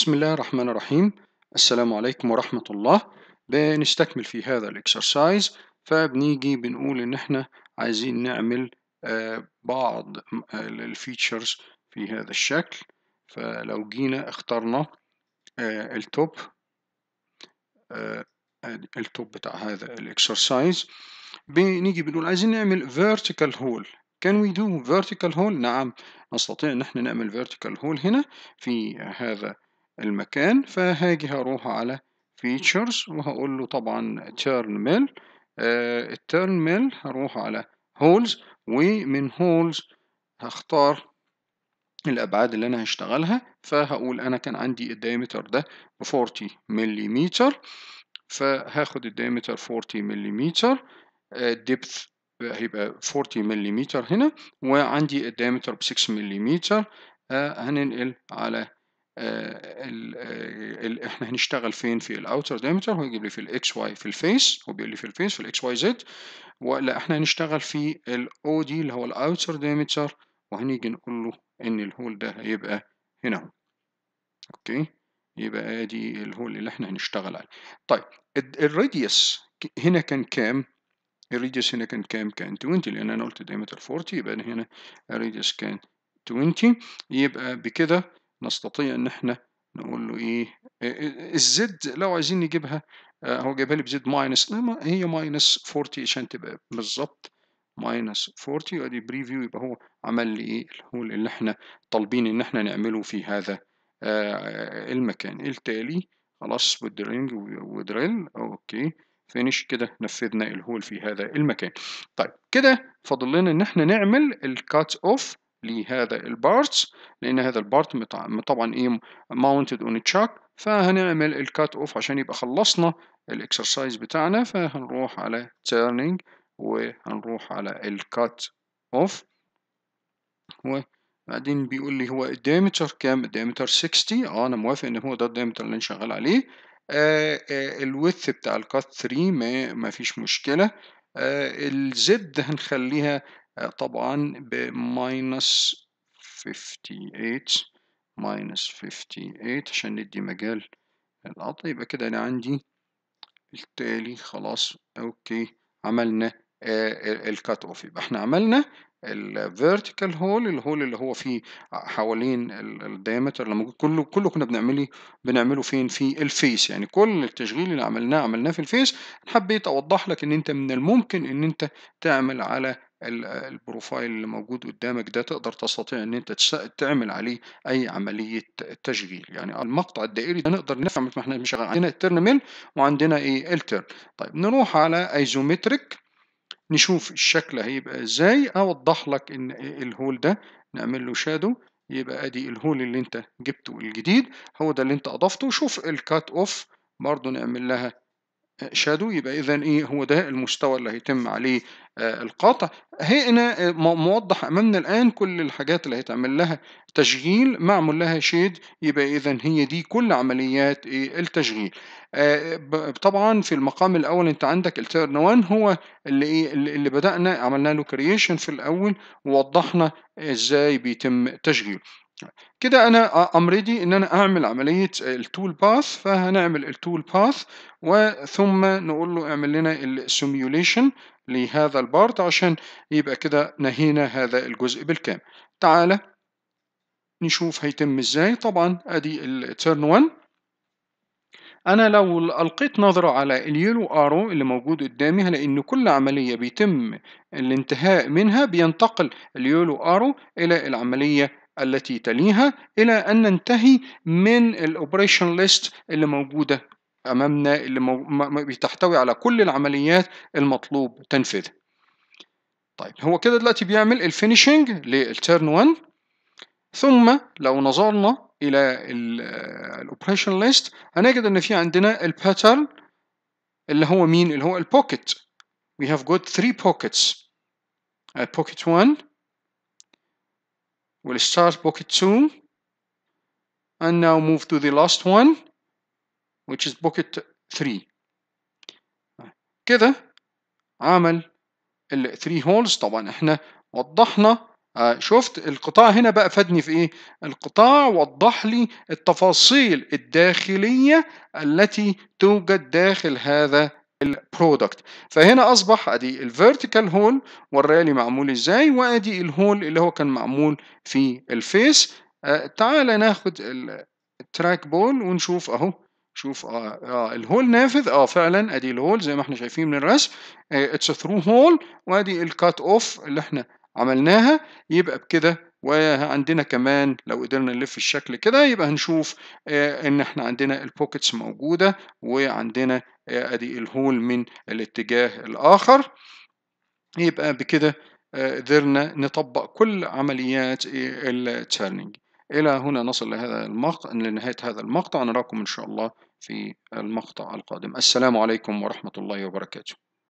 بسم الله الرحمن الرحيم السلام عليكم ورحمة الله بنستكمل في هذا الاكسرسايز فبنيجي بنقول ان احنا عايزين نعمل آه، بعض الفيتشرز في هذا الشكل فلو جينا اخترنا آه، التوب آه، التوب بتاع هذا الاكسرسايز بنيجي بنقول عايزين نعمل vertical hole can we do vertical hole نعم نستطيع ان احنا نعمل vertical hole هنا في هذا المكان فهاجي هروح على features وهقول له طبعا turn mill آه التيرن mill هروح على holes ومن holes هختار الأبعاد اللي أنا هشتغلها فهقول أنا كان عندي الدايمتر ده 40 مليمتر فهاخد الدايمتر 40 مليمتر الدبث هيبقى 40 مليمتر هنا وعندي الدايمتر ب 6 مليمتر هننقل على آه، آه، ال احنا هنشتغل فين في الاوتر دايمتر هو يجيب لي في الاكس واي في الفيس هو بيقول لي في الفيس في الاكس واي زد ولا احنا هنشتغل في الاو دي اللي هو الاوتر دايمتر وهنيجي نقول له ان الهول ده هيبقى هنا اهو اوكي يبقى ادي الهول اللي احنا هنشتغل عليه طيب الراديوس هنا كان كام الراديوس هنا كان كام كان 20 لان انا قلت دايمتر 40 يبقى هنا الراديوس كان 20 يبقى بكده نستطيع ان احنا نقول له ايه, إيه،, إيه، الزد لو عايزين نجيبها آه، هو جايبها لي بزد ماينس إيه، هي ماينس 40 عشان تبقى بالظبط ماينس 40 وادي بريفيو يبقى هو عمل لي ايه الهول اللي احنا طالبين ان احنا نعمله في هذا آه، المكان التالي خلاص بالدرينج ودريل اوكي فينش كده نفذنا الهول في هذا المكان طيب كده فاضل لنا ان احنا نعمل الكات اوف لهذا البارتس لان هذا البارت طبعا ايه mounted on a chuck فهنعمل الكات اوف عشان يبقى خلصنا الاكسرسايز بتاعنا فهنروح على turning وهنروح على الكات اوف وبعدين بيقول لي هو الديامتر كام الديامتر 60 اه انا موافق ان هو ده الديامتر اللي انا شغال عليه آه آه الوث بتاع الكات 3 ما, ما فيش مشكله آه الزد هنخليها طبعا بماينس 58 ماينس 58 عشان ندي مجال للقطع يبقى كده انا عندي التالي خلاص اوكي عملنا آه، الكات اوف يبقى احنا عملنا الفيرتيكال هول الهول اللي هو فيه حوالين الدايمتر لما كله كله كنا بنعمله بنعمله فين في الفيس يعني كل التشغيل اللي عملناه عملناه في الفيس حبيت اوضح لك ان انت من الممكن ان انت تعمل على البروفايل اللي موجود قدامك ده تقدر تستطيع ان انت تعمل عليه اي عمليه تشغيل يعني المقطع الدائري ده نقدر نفهم احنا مش عندنا الترن ميل وعندنا ايه الترن طيب نروح على ايزومتريك نشوف الشكل هيبقى ازاي اوضح لك ان الهول ده نعمل له شادو يبقى ادي الهول اللي انت جبته الجديد هو ده اللي انت اضفته شوف الكات اوف برضه نعمل لها شادو يبقى اذا ايه هو ده المستوى اللي هيتم عليه آه، القاطع هنا آه، موضح امامنا الان كل الحاجات اللي هيتعمل لها تشغيل معمول لها شيد يبقى اذا هي دي كل عمليات إيه، التشغيل آه، طبعا في المقام الاول انت عندك التيرن 1 هو اللي ايه اللي بدانا عملنا له كرييشن في الاول ووضحنا ازاي بيتم تشغيله كده انا ام ريدي ان انا اعمل عمليه التول باث فهنعمل التول باث وثم نقول له اعمل لنا السيميوليشن لهذا البارت عشان يبقى كده نهينا هذا الجزء بالكامل تعالى نشوف هيتم ازاي طبعا ادي التيرن 1 انا لو القيت نظرة على اليلو ارو اللي موجود قدامي هلاقي ان كل عملية بيتم الانتهاء منها بينتقل اليلو ارو الى العملية التي تليها إلى أن ننتهي من الأوبريشن ليست اللي موجودة أمامنا اللي مو... بتحتوي على كل العمليات المطلوب تنفيذها طيب هو كده دلوقتي بيعمل الفينيشنج للتيرن 1 ثم لو نظرنا الى الاوبريشن ليست هنجد ان في عندنا الباترن اللي هو مين اللي هو البوكيت we have got three pockets uh, pocket 1 We'll start bucket 2 and now move to the last one which is bucket 3 كده عمل ال 3 holes طبعا احنا وضحنا آه، شفت القطاع هنا بقى فادني في ايه القطاع وضح لي التفاصيل الداخلية التي توجد داخل هذا البرودكت فهنا اصبح ادي الفيرتيكال هول ورالي معمول ازاي وادي الهول اللي هو كان معمول في الفيس آه تعالى ناخد التراك بول ونشوف اهو شوف اه, آه الهول نافذ اه فعلا ادي الهول زي ما احنا شايفين من الرسم اتس ثرو هول وادي الكات اوف اللي احنا عملناها يبقى بكده وعندنا كمان لو قدرنا نلف الشكل كده يبقى هنشوف آه، ان احنا عندنا البوكتس موجودة وعندنا ادي الهول من الاتجاه الاخر يبقى بكده آه، قدرنا نطبق كل عمليات التيرنينج الى هنا نصل لهذا المقطع لنهايه هذا المقطع نراكم ان شاء الله في المقطع القادم السلام عليكم ورحمه الله وبركاته